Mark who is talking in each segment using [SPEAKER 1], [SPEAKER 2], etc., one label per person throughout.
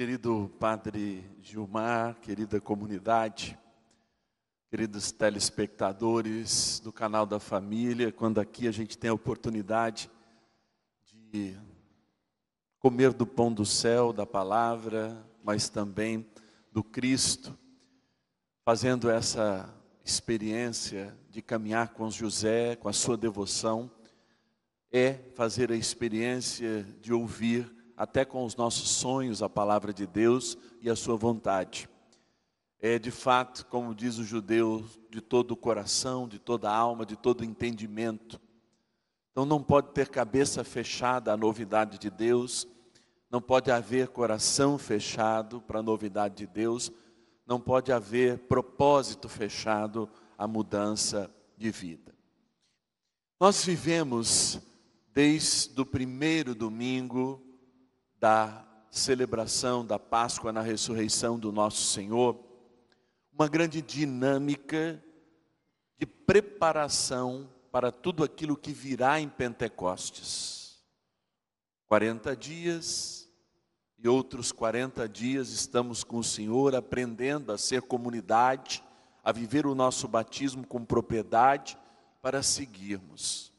[SPEAKER 1] Querido Padre Gilmar, querida comunidade, queridos telespectadores do canal da família, quando aqui a gente tem a oportunidade de comer do pão do céu, da palavra, mas também do Cristo, fazendo essa experiência de caminhar com José, com a sua devoção, é fazer a experiência de ouvir até com os nossos sonhos, a palavra de Deus e a sua vontade. É de fato, como diz o judeu, de todo o coração, de toda a alma, de todo o entendimento. Então não pode ter cabeça fechada à novidade de Deus, não pode haver coração fechado para a novidade de Deus, não pode haver propósito fechado à mudança de vida. Nós vivemos desde o primeiro domingo da celebração da Páscoa na ressurreição do nosso Senhor, uma grande dinâmica de preparação para tudo aquilo que virá em Pentecostes. 40 dias e outros 40 dias estamos com o Senhor aprendendo a ser comunidade, a viver o nosso batismo com propriedade para seguirmos.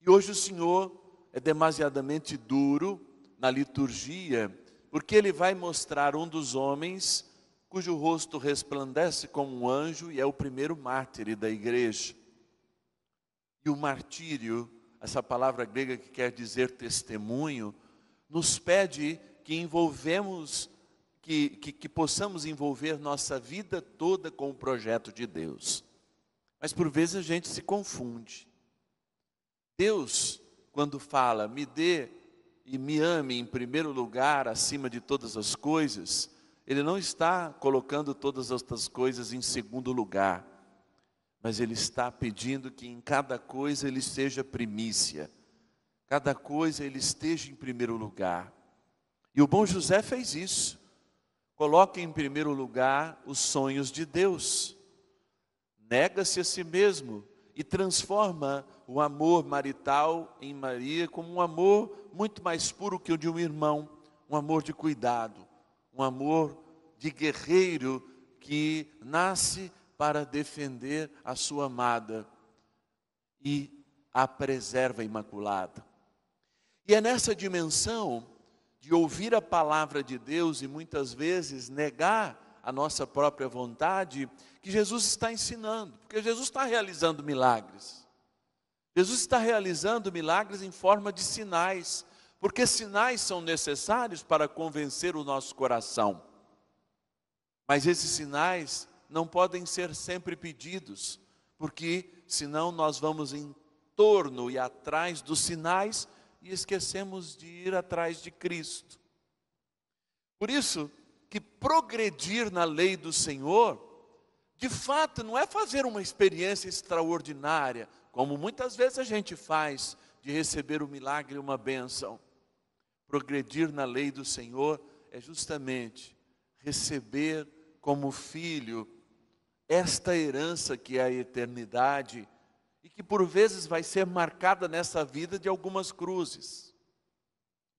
[SPEAKER 1] E hoje o Senhor é demasiadamente duro na liturgia, porque ele vai mostrar um dos homens cujo rosto resplandece como um anjo e é o primeiro mártir da igreja. E o martírio, essa palavra grega que quer dizer testemunho, nos pede que envolvemos, que, que, que possamos envolver nossa vida toda com o projeto de Deus. Mas por vezes a gente se confunde. Deus, quando fala, me dê e me ame em primeiro lugar, acima de todas as coisas, ele não está colocando todas essas coisas em segundo lugar, mas ele está pedindo que em cada coisa ele seja primícia, cada coisa ele esteja em primeiro lugar. E o bom José fez isso. Coloca em primeiro lugar os sonhos de Deus. Nega-se a si mesmo e transforma o amor marital em Maria como um amor muito mais puro que o de um irmão, um amor de cuidado, um amor de guerreiro que nasce para defender a sua amada e a preserva imaculada. E é nessa dimensão de ouvir a palavra de Deus e muitas vezes negar a nossa própria vontade que Jesus está ensinando, porque Jesus está realizando milagres. Jesus está realizando milagres em forma de sinais, porque sinais são necessários para convencer o nosso coração. Mas esses sinais não podem ser sempre pedidos, porque senão nós vamos em torno e atrás dos sinais e esquecemos de ir atrás de Cristo. Por isso que progredir na lei do Senhor, de fato, não é fazer uma experiência extraordinária, como muitas vezes a gente faz, de receber o um milagre e uma bênção. Progredir na lei do Senhor é justamente receber como filho esta herança que é a eternidade e que por vezes vai ser marcada nessa vida de algumas cruzes,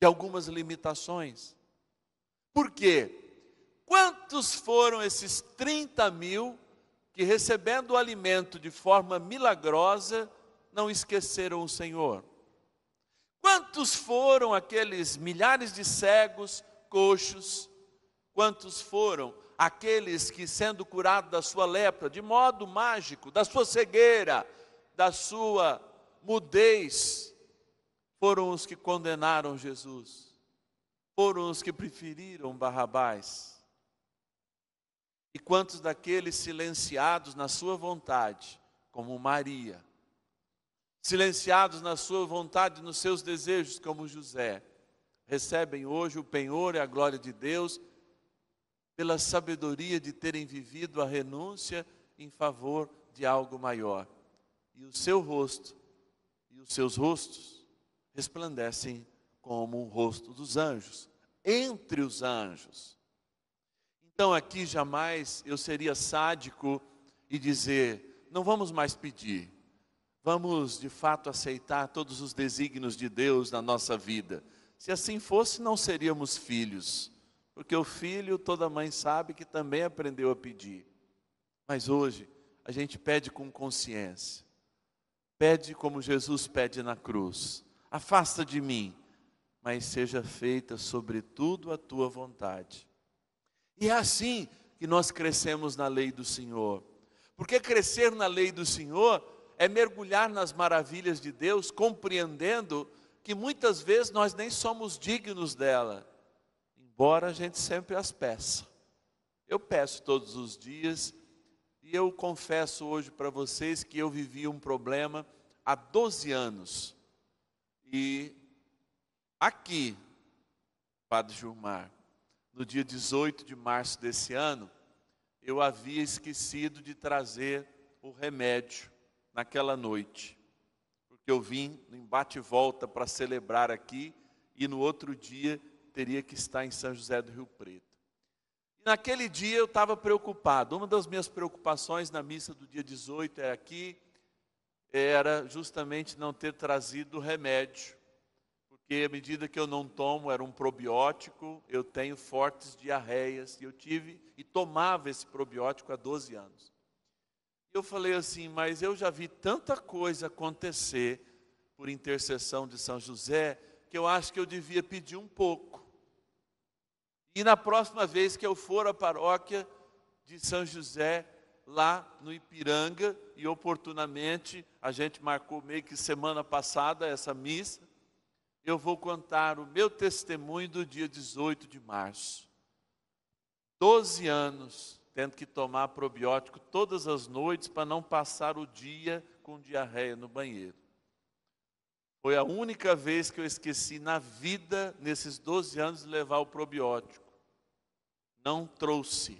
[SPEAKER 1] de algumas limitações. Por quê? Quantos foram esses 30 mil que recebendo o alimento de forma milagrosa, não esqueceram o Senhor. Quantos foram aqueles milhares de cegos, coxos? Quantos foram aqueles que, sendo curados da sua lepra, de modo mágico, da sua cegueira, da sua mudez, foram os que condenaram Jesus? Foram os que preferiram Barrabás? E quantos daqueles silenciados na sua vontade, como Maria, silenciados na sua vontade, e nos seus desejos, como José, recebem hoje o penhor e a glória de Deus pela sabedoria de terem vivido a renúncia em favor de algo maior. E o seu rosto e os seus rostos resplandecem como o rosto dos anjos, entre os anjos. Então aqui jamais eu seria sádico e dizer: não vamos mais pedir, vamos de fato aceitar todos os desígnios de Deus na nossa vida. Se assim fosse, não seríamos filhos, porque o filho toda mãe sabe que também aprendeu a pedir. Mas hoje a gente pede com consciência, pede como Jesus pede na cruz: afasta de mim, mas seja feita, sobretudo, a tua vontade e é assim que nós crescemos na lei do Senhor. Porque crescer na lei do Senhor é mergulhar nas maravilhas de Deus, compreendendo que muitas vezes nós nem somos dignos dela, embora a gente sempre as peça. Eu peço todos os dias, e eu confesso hoje para vocês que eu vivi um problema há 12 anos. E aqui, Padre Gilmar, no dia 18 de março desse ano, eu havia esquecido de trazer o remédio naquela noite, porque eu vim em bate-volta para celebrar aqui e no outro dia teria que estar em São José do Rio Preto. E naquele dia eu estava preocupado. Uma das minhas preocupações na missa do dia 18 é aqui, era justamente não ter trazido o remédio porque à medida que eu não tomo, era um probiótico, eu tenho fortes diarreias, e eu tive e tomava esse probiótico há 12 anos. Eu falei assim, mas eu já vi tanta coisa acontecer por intercessão de São José, que eu acho que eu devia pedir um pouco. E na próxima vez que eu for à paróquia de São José, lá no Ipiranga, e oportunamente a gente marcou meio que semana passada essa missa, eu vou contar o meu testemunho do dia 18 de março. Doze anos tendo que tomar probiótico todas as noites para não passar o dia com diarreia no banheiro. Foi a única vez que eu esqueci na vida, nesses 12 anos, de levar o probiótico. Não trouxe.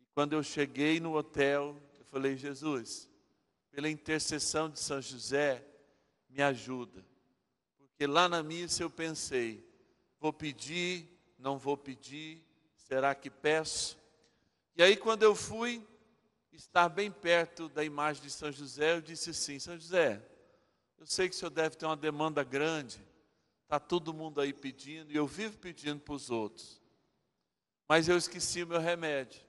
[SPEAKER 1] E quando eu cheguei no hotel, eu falei: Jesus, pela intercessão de São José, me ajuda que lá na missa eu pensei: vou pedir, não vou pedir, será que peço? E aí, quando eu fui estar bem perto da imagem de São José, eu disse assim: São José, eu sei que o senhor deve ter uma demanda grande, está todo mundo aí pedindo, e eu vivo pedindo para os outros, mas eu esqueci o meu remédio.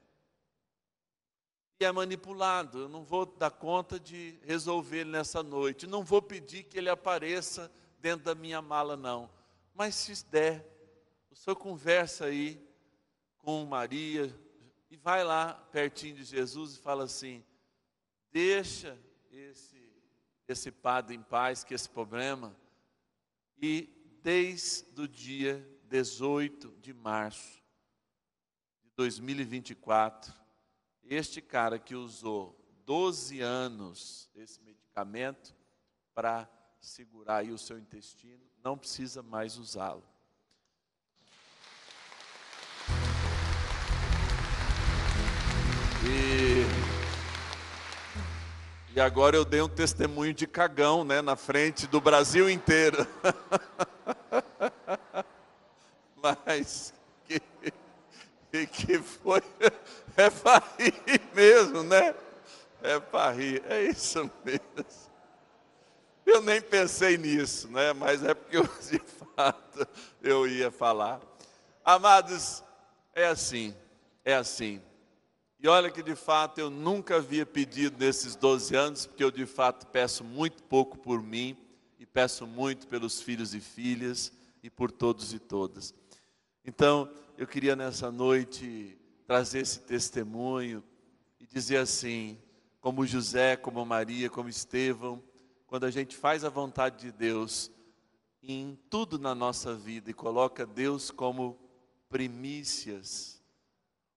[SPEAKER 1] E é manipulado, eu não vou dar conta de resolver ele nessa noite, não vou pedir que ele apareça dentro da minha mala, não. Mas se der, o senhor conversa aí com Maria e vai lá pertinho de Jesus e fala assim: deixa esse, esse padre em paz, que esse problema. E desde o dia 18 de março de 2024, este cara que usou 12 anos esse medicamento para segurar aí o seu intestino, não precisa mais usá-lo. E, e agora eu dei um testemunho de cagão, né, na frente do Brasil inteiro. Mas que, que foi é para rir mesmo, né? É para rir, é isso mesmo eu nem pensei nisso, né? mas é porque eu, de fato eu ia falar. Amados, é assim, é assim. E olha que de fato eu nunca havia pedido nesses 12 anos, porque eu de fato peço muito pouco por mim e peço muito pelos filhos e filhas e por todos e todas. Então, eu queria nessa noite trazer esse testemunho e dizer assim, como José, como Maria, como Estevão, quando a gente faz a vontade de Deus em tudo na nossa vida e coloca Deus como primícias,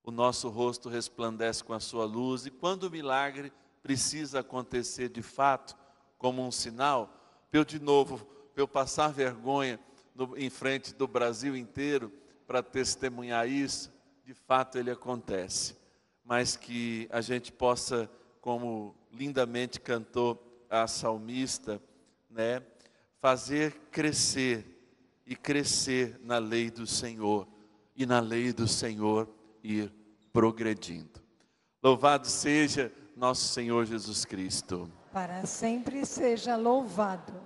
[SPEAKER 1] o nosso rosto resplandece com a sua luz e quando o milagre precisa acontecer de fato, como um sinal, para eu de novo, eu passar vergonha no, em frente do Brasil inteiro para testemunhar isso, de fato ele acontece. Mas que a gente possa, como lindamente cantou a salmista, né, fazer crescer e crescer na lei do Senhor e na lei do Senhor ir progredindo. Louvado seja nosso Senhor Jesus Cristo. Para sempre seja louvado.